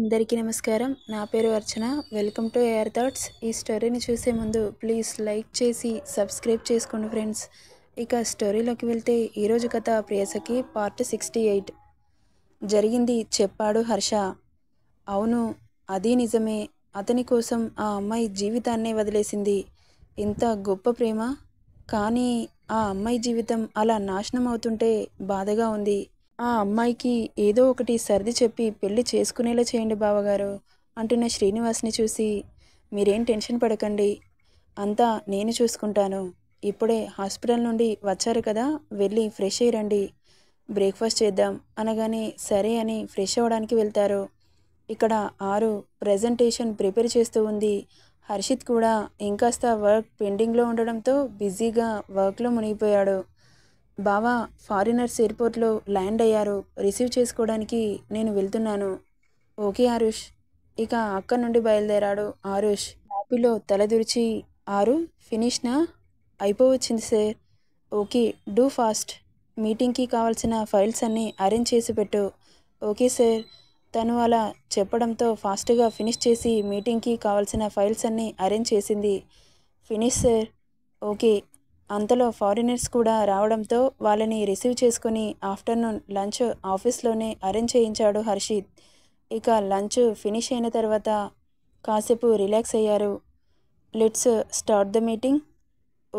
అందరికీ నమస్కారం నా పేరు Archana welcome to air thoughts ఈ స్టోరీని చూసే ముందు ప్లీజ్ లైక్ చేసి సబ్స్క్రైబ్ చేసుకోండి ఫ్రెండ్స్ ఇక స్టోరీలోకి వెళ్తే ఈరోజు కథ ప్రియసకి పార్ట్ సిక్స్టీ ఎయిట్ జరిగింది చెప్పాడు హర్ష అవును అది నిజమే అతని కోసం ఆ అమ్మాయి జీవితాన్నే వదిలేసింది ఇంత గొప్ప ప్రేమ కానీ ఆ అమ్మాయి జీవితం అలా నాశనం అవుతుంటే బాధగా ఉంది ఆ అమ్మాయికి ఏదో ఒకటి సర్ది చెప్పి పెళ్లి చేసుకునేలా చేయండి బావగారు అంటున్న శ్రీనివాస్ని చూసి మీరేం టెన్షన్ పడకండి అంతా నేను చూసుకుంటాను ఇప్పుడే హాస్పిటల్ నుండి వచ్చారు కదా వెళ్ళి ఫ్రెష్ అయ్యిరండి బ్రేక్ఫాస్ట్ చేద్దాం అనగానే సరే అని ఫ్రెష్ అవ్వడానికి వెళ్తారు ఇక్కడ ఆరు ప్రజెంటేషన్ ప్రిపేర్ చేస్తూ ఉంది హర్షిత్ కూడా ఇంకాస్త వర్క్ పెండింగ్లో ఉండడంతో బిజీగా వర్క్లో మునిగిపోయాడు బావా ఫారినర్స్ ఎయిర్పోర్ట్లో ల్యాండ్ అయ్యారు రిసీవ్ చేసుకోవడానికి నేను వెళ్తున్నాను ఓకే ఆరుష్ ఇక అక్కడి నుండి బయలుదేరాడు ఆరుష్ హ్యాపీలో తలదురిచి ఆరు ఫినిష్నా అయిపోవచ్చింది సార్ ఓకే డూ ఫాస్ట్ మీటింగ్కి కావాల్సిన ఫైల్స్ అన్నీ అరేంజ్ చేసి పెట్టు ఓకే సార్ తను అలా చెప్పడంతో ఫాస్ట్గా ఫినిష్ చేసి మీటింగ్కి కావాల్సిన ఫైల్స్ అన్నీ అరేంజ్ చేసింది ఫినిష్ సార్ ఓకే అంతలో ఫారినర్స్ కూడా రావడంతో వాళ్ళని రిసీవ్ చేసుకుని ఆఫ్టర్నూన్ లంచ్ ఆఫీస్లోనే అరేంజ్ చేయించాడు హర్షిత్ ఇక లంచ్ ఫినిష్ అయిన తర్వాత కాసేపు రిలాక్స్ అయ్యారు let's start the meeting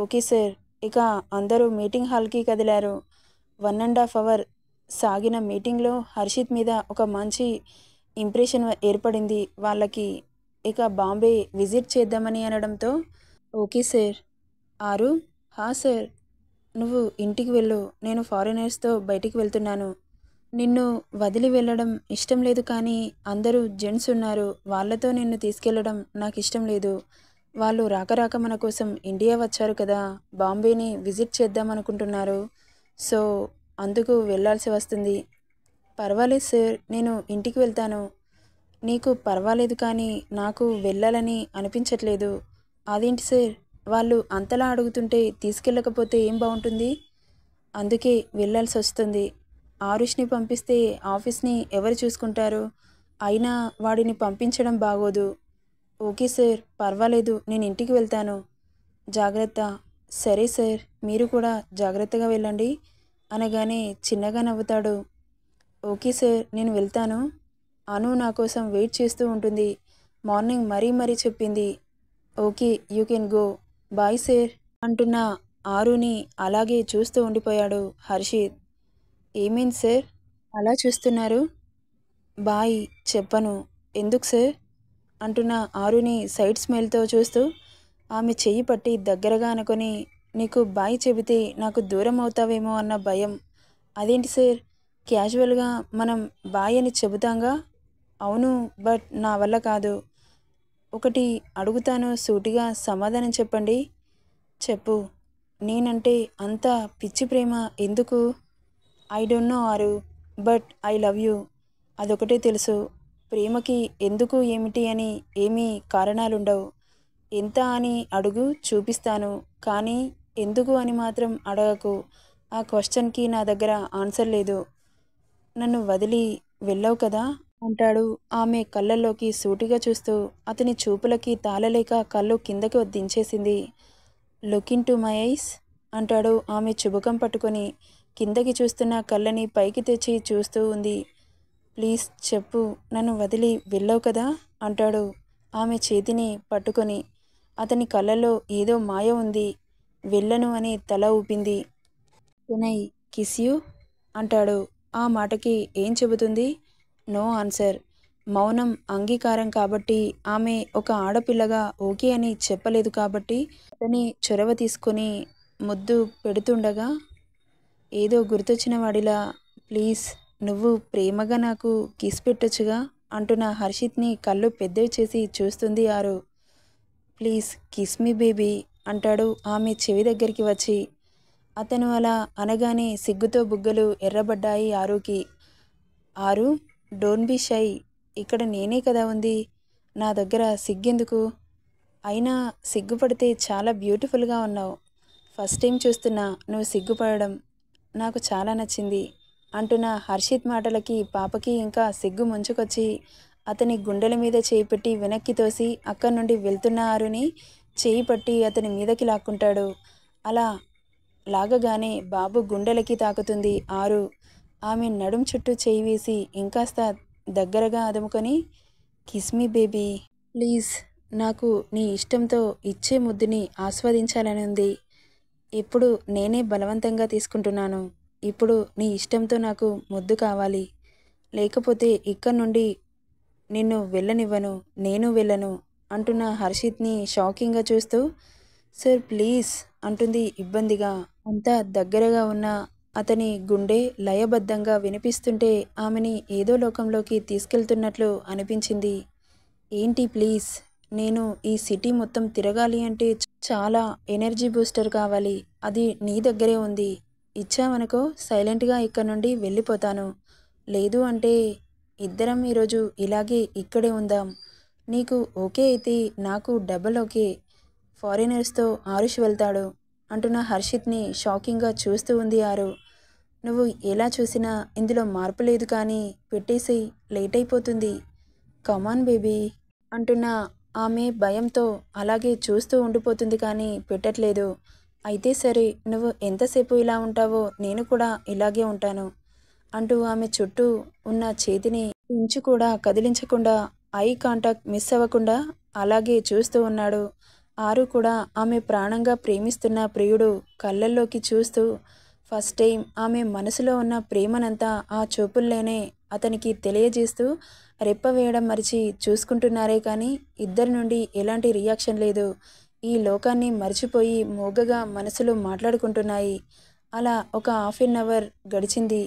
okay sir ఇక అందరూ మీటింగ్ హాల్కి కదిలారు వన్ అండ్ హాఫ్ అవర్ సాగిన మీటింగ్లో హర్షిత్ మీద ఒక మంచి ఇంప్రెషన్ ఏర్పడింది వాళ్ళకి ఇక బాంబే విజిట్ చేద్దామని అనడంతో ఓకే సార్ ఆరు హా సార్ నువ్వు ఇంటికి వెళ్ళు నేను ఫారినర్స్తో బయటికి వెళ్తున్నాను నిన్ను వదిలి వెళ్ళడం ఇష్టం లేదు కానీ అందరూ జెంట్స్ ఉన్నారు వాళ్ళతో నిన్ను తీసుకెళ్ళడం నాకు ఇష్టం లేదు వాళ్ళు రాక రాక మన కోసం ఇండియా వచ్చారు కదా బాంబేని విజిట్ చేద్దాం అనుకుంటున్నారు సో అందుకు వెళ్ళాల్సి వస్తుంది పర్వాలేదు సార్ నేను ఇంటికి వెళ్తాను నీకు పర్వాలేదు కానీ నాకు వెళ్ళాలని అనిపించట్లేదు అదేంటి సార్ వాళ్ళు అంతలా అడుగుతుంటే తీసుకెళ్ళకపోతే ఏం బాగుంటుంది అందుకే వెళ్ళాల్సి వస్తుంది ఆరుష్ని పంపిస్తే ఆఫీస్ని ఎవరు చూసుకుంటారు అయినా వాడిని పంపించడం బాగోదు ఓకే సార్ పర్వాలేదు నేను ఇంటికి వెళ్తాను జాగ్రత్త సరే సార్ మీరు కూడా జాగ్రత్తగా వెళ్ళండి అనగానే చిన్నగా నవ్వుతాడు ఓకే సార్ నేను వెళ్తాను అను నా కోసం వెయిట్ చేస్తూ ఉంటుంది మార్నింగ్ మరీ మరీ చెప్పింది okay you can go bye sir అంటున్న ఆరుని అలాగే చూస్తూ ఉండిపోయాడు హర్షిత్ ఏమేం సార్ అలా చూస్తున్నారు బాయ్ చెప్పను ఎందుకు సార్ అంటున్న ఆరుని సైడ్ స్మెల్తో చూస్తూ ఆమె చెయ్యి పట్టి దగ్గరగా అనుకొని నీకు బాయ్ చెబితే నాకు దూరం అవుతావేమో అన్న భయం అదేంటి సార్ క్యాజువల్గా మనం బాయ్ అని చెబుతాంగా అవును బట్ నా వల్ల కాదు ఒకటి అడుగుతాను సూటిగా సమాధానం చెప్పండి చెప్పు నేనంటే అంత పిచ్చి ప్రేమ ఎందుకు I don't know Aaru but I love you అదొకటే తెలుసు ప్రేమకి ఎందుకు ఏమిటి అని ఏమీ కారణాలుండవు ఎంత అని అడుగు చూపిస్తాను కానీ ఎందుకు అని మాత్రం అడగకు ఆ క్వశ్చన్కి నా దగ్గర ఆన్సర్ లేదు నన్ను వదిలి వెళ్ళవు కదా అంటాడు ఆమె కళ్ళల్లోకి సూటిగా చూస్తూ అతని చూపులకి తాళలేక కళ్ళు కిందకి వద్దించేసింది look into my eyes అంటాడు ఆమె చుబుకం పట్టుకొని కిందకి చూస్తున్న కళ్ళని పైకి తెచ్చి చూస్తూ ఉంది ప్లీజ్ చెప్పు నన్ను వదిలి వెళ్ళవు కదా అంటాడు ఆమె చేతిని పట్టుకొని అతని కళ్ళలో ఏదో మాయ ఉంది వెళ్ళను అని తల ఊపింది వినయ్ కిస్ యూ అంటాడు ఆ మాటకి ఏం చెబుతుంది నో ఆన్సర్ మౌనం అంగీకారం కాబట్టి ఆమె ఒక ఆడపిల్లగా ఓకే అని చెప్పలేదు కాబట్టి అతని చొరవ తీసుకుని ముద్దు పెడుతుండగా ఏదో గుర్తొచ్చిన వాడిలా ప్లీజ్ నువ్వు ప్రేమగా నాకు కిస్ పెట్టొచ్చుగా అంటున్న హర్షిత్ని కళ్ళు పెద్దవి చేసి చూస్తుంది ఆరు ప్లీజ్ కిస్ మీ బేబీ అంటాడు ఆమె చెవి దగ్గరికి వచ్చి అతను అలా అనగానే సిగ్గుతో బుగ్గలు ఎర్రబడ్డాయి ఆరుకి ఆరు డోన్ బీ షై ఇక్కడ నేనే కదా ఉంది నా దగ్గర సిగ్గెందుకు అయినా సిగ్గుపడితే చాలా బ్యూటిఫుల్గా ఉన్నావు ఫస్ట్ టైం చూస్తున్నా నువ్వు సిగ్గుపడడం నాకు చాలా నచ్చింది అంటున్న హర్షిత్ మాటలకి పాపకి ఇంకా సిగ్గు ముంచుకొచ్చి అతని గుండెల మీద చేయి పెట్టి వెనక్కి తోసి అక్కడి నుండి వెళ్తున్న ఆరుని చేయి పట్టి అతని మీదకి లాక్కుంటాడు అలా లాగగానే బాబు గుండెలకి తాకుతుంది ఆరు ఆమె నడుం చుట్టూ చేయి వేసి ఇంకాస్త దగ్గరగా అదుముకొని కిస్మీ బేబీ ప్లీజ్ నాకు నీ ఇష్టంతో ఇచ్చే ముద్దుని ఆస్వాదించాలని ఉంది ఇప్పుడు నేనే బలవంతంగా తీసుకుంటున్నాను ఇప్పుడు నీ ఇష్టంతో నాకు ముద్దు కావాలి లేకపోతే ఇక్కడి నుండి నిన్ను వెళ్ళనివ్వను నేను వెళ్ళను అంటున్న హర్షిత్ని షాకింగ్గా చూస్తూ సార్ ప్లీజ్ అంటుంది ఇబ్బందిగా అంతా దగ్గరగా ఉన్న అతని గుండె లయబద్ధంగా వినిపిస్తుంటే ఆమెని ఏదో లోకంలోకి తీసుకెళ్తున్నట్లు అనిపించింది ఏంటి ప్లీజ్ నేను ఈ సిటీ మొత్తం తిరగాలి అంటే చాలా ఎనర్జీ బూస్టర్ కావాలి అది నీ దగ్గరే ఉంది ఇచ్చామనుకో సైలెంట్గా ఇక్కడ నుండి వెళ్ళిపోతాను లేదు అంటే ఇద్దరం ఈరోజు ఇలాగే ఇక్కడే ఉందాం నీకు ఓకే అయితే నాకు డబల్ ఓకే ఫారినర్స్తో ఆరుష్ వెళ్తాడు అంటున్న హర్షిత్ని షాకింగ్గా చూస్తూ ఉంది ఆరు నువ్వు ఎలా చూసినా ఇందులో మార్పు లేదు కానీ పెట్టేసి లేట్ అయిపోతుంది కమాన్ బేబీ అంటున్న ఆమె భయంతో అలాగే చూస్తూ ఉండిపోతుంది కానీ పెట్టట్లేదు అయితే సరే నువ్వు ఎంతసేపు ఇలా ఉంటావో నేను కూడా ఇలాగే ఉంటాను అంటూ ఆమె చుట్టూ ఉన్న చేతిని ఇంచు కూడా కదిలించకుండా ఐ కాంటాక్ట్ మిస్ అవ్వకుండా అలాగే చూస్తూ ఉన్నాడు ఆరు కూడా ఆమె ప్రాణంగా ప్రేమిస్తున్న ప్రియుడు కళ్ళల్లోకి చూస్తూ ఫస్ట్ టైం ఆమె మనసులో ఉన్న ప్రేమనంతా ఆ చూపుల్లోనే అతనికి తెలియజేస్తూ రెప్ప వేయడం మరిచి చూసుకుంటున్నారే కానీ ఇద్దరి నుండి ఎలాంటి రియాక్షన్ లేదు ఈ లోకాన్ని మర్చిపోయి మోగగా మనసులు మాట్లాడుకుంటున్నాయి అలా ఒక హాఫ్ ఎన్ అవర్ గడిచింది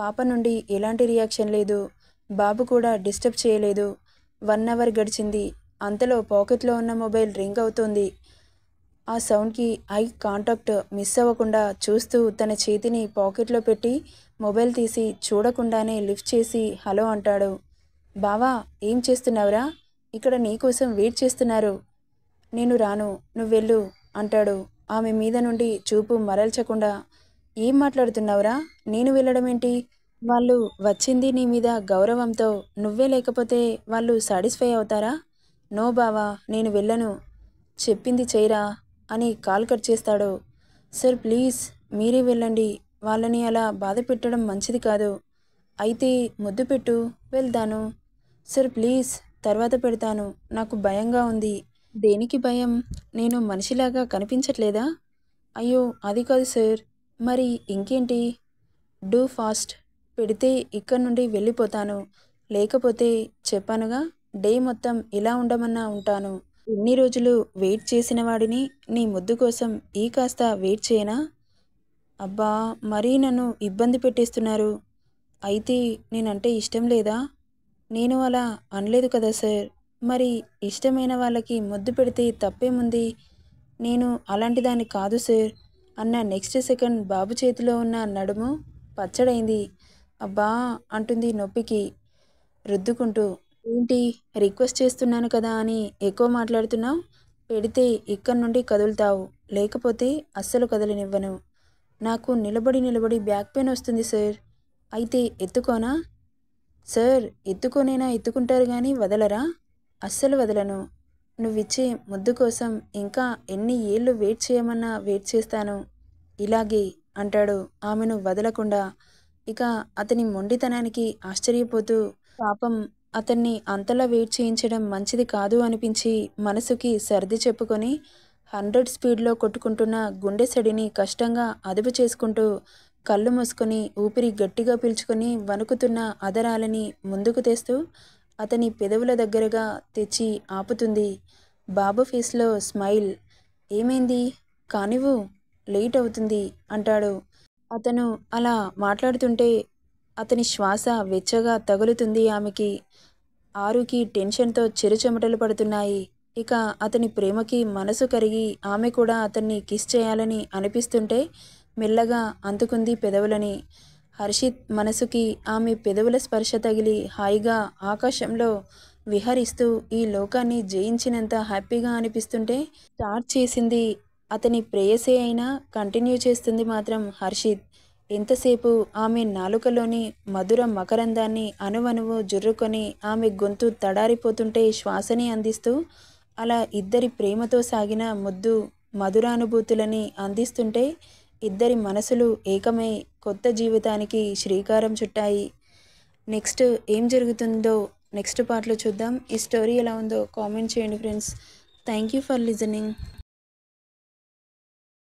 పాప నుండి ఎలాంటి రియాక్షన్ లేదు బాబు కూడా డిస్టర్బ్ చేయలేదు వన్ అవర్ గడిచింది అంతలో పాకెట్లో ఉన్న మొబైల్ రింగ్ అవుతుంది ఆ సౌండ్కి ఐ కాంటాక్ట్ మిస్ అవ్వకుండా చూస్తూ తన చేతిని పాకెట్లో పెట్టి మొబైల్ తీసి చూడకుండానే లిఫ్ట్ చేసి హలో అంటాడు బావా ఏం చేస్తున్నావురా ఇక్కడ నీకోసం వెయిట్ చేస్తున్నారు నేను రాను నువ్వెళ్ళు అంటాడు ఆమె మీద నుండి చూపు మరల్చకుండా ఏం మాట్లాడుతున్నావురా నేను వెళ్ళడమేంటి వాళ్ళు వచ్చింది నీ మీద గౌరవంతో నువ్వే లేకపోతే వాళ్ళు సాటిస్ఫై అవుతారా నో బావా నేను వెళ్ళను చెప్పింది చేయరా అని కాల్ కట్ చేస్తాడు సార్ ప్లీజ్ మీరే వెళ్ళండి వాళ్ళని అలా బాధ పెట్టడం మంచిది కాదు అయితే ముద్దు పెట్టు వెళ్తాను సార్ ప్లీజ్ తర్వాత పెడతాను నాకు భయంగా ఉంది దేనికి భయం నేను మనిషిలాగా కనిపించట్లేదా అయ్యో అది కాదు సార్ మరి ఇంకేంటి డూ ఫాస్ట్ పెడితే ఇక్కడ నుండి వెళ్ళిపోతాను లేకపోతే చెప్పానుగా డే మొత్తం ఇలా ఉండమన్నా ఉంటాను ఇన్ని రోజులు వెయిట్ చేసిన వాడిని నీ ముద్దు కోసం ఈ కాస్త వెయిట్ చేయనా అబ్బా మరీ నన్ను ఇబ్బంది పెట్టేస్తున్నారు అయితే నేనంటే ఇష్టం లేదా నేను అలా అనలేదు కదా సార్ మరి ఇష్టమైన వాళ్ళకి ముద్దు పెడితే తప్పేముంది నేను అలాంటి దాన్ని కాదు సార్ అన్న నెక్స్ట్ సెకండ్ బాబు చేతిలో ఉన్న నడుము పచ్చడైంది అబ్బా అంటుంది నొప్పికి రుద్దుకుంటూ ఏంటి రిక్వెస్ట్ చేస్తున్నాను కదా అని ఎక్కువ మాట్లాడుతున్నావు పెడితే ఇక్కడి నుండి కదులుతావు లేకపోతే అస్సలు కదలనివ్వను నాకు నిలబడి నిలబడి బ్యాక్ పెయిన్ వస్తుంది సార్ అయితే ఎత్తుకోనా సార్ ఎత్తుకోనైనా ఎత్తుకుంటారు కానీ వదలరా అస్సలు వదలను నువ్విచ్చే ముద్దు కోసం ఇంకా ఎన్ని ఏళ్ళు వెయిట్ చేయమన్నా వెయిట్ చేస్తాను ఇలాగే అంటాడు ఆమెను వదలకుండా ఇక అతని మొండితనానికి ఆశ్చర్యపోతూ పాపం అతన్ని అంతలా వెయిట్ చేయించడం మంచిది కాదు అనిపించి మనసుకి సర్ది చెప్పుకొని హండ్రెడ్ స్పీడ్లో కొట్టుకుంటున్న గుండె సడిని కష్టంగా అదుపు చేసుకుంటూ కళ్ళు మూసుకొని ఊపిరి గట్టిగా పీల్చుకొని వణుకుతున్న అదరాలని ముందుకు తెస్తూ అతని పెదవుల దగ్గరగా తెచ్చి ఆపుతుంది బాబు ఫేస్లో స్మైల్ ఏమైంది కానివు లేట్ అవుతుంది అంటాడు అతను అలా మాట్లాడుతుంటే అతని శ్వాస వెచ్చగా తగులుతుంది ఆమెకి ఆరుకి టెన్షన్తో చెరుచెమటలు పడుతున్నాయి ఇక అతని ప్రేమకి మనసు కరిగి ఆమె కూడా అతన్ని కిస్ చేయాలని అనిపిస్తుంటే మెల్లగా అందుకుంది పెదవులని హర్షిత్ మనసుకి ఆమె పెదవుల స్పర్శ తగిలి హాయిగా ఆకాశంలో విహరిస్తూ ఈ లోకాన్ని జయించినంత హ్యాపీగా అనిపిస్తుంటే స్టార్ట్ చేసింది అతని ప్రేయసే అయినా కంటిన్యూ చేస్తుంది మాత్రం హర్షిత్ ఎంతసేపు ఆమె నాలుకలోని మధుర మకరందాన్ని అనువనువు జుర్రుకొని ఆమె గొంతు తడారిపోతుంటే శ్వాసని అందిస్తూ అలా ఇద్దరి ప్రేమతో సాగిన ముద్దు మధురానుభూతులని అందిస్తుంటే ఇద్దరి మనసులు ఏకమై కొత్త జీవితానికి శ్రీకారం చుట్టాయి నెక్స్ట్ ఏం జరుగుతుందో నెక్స్ట్ పార్ట్లో చూద్దాం ఈ స్టోరీ ఎలా ఉందో కామెంట్ చేయండి friends thank you for listening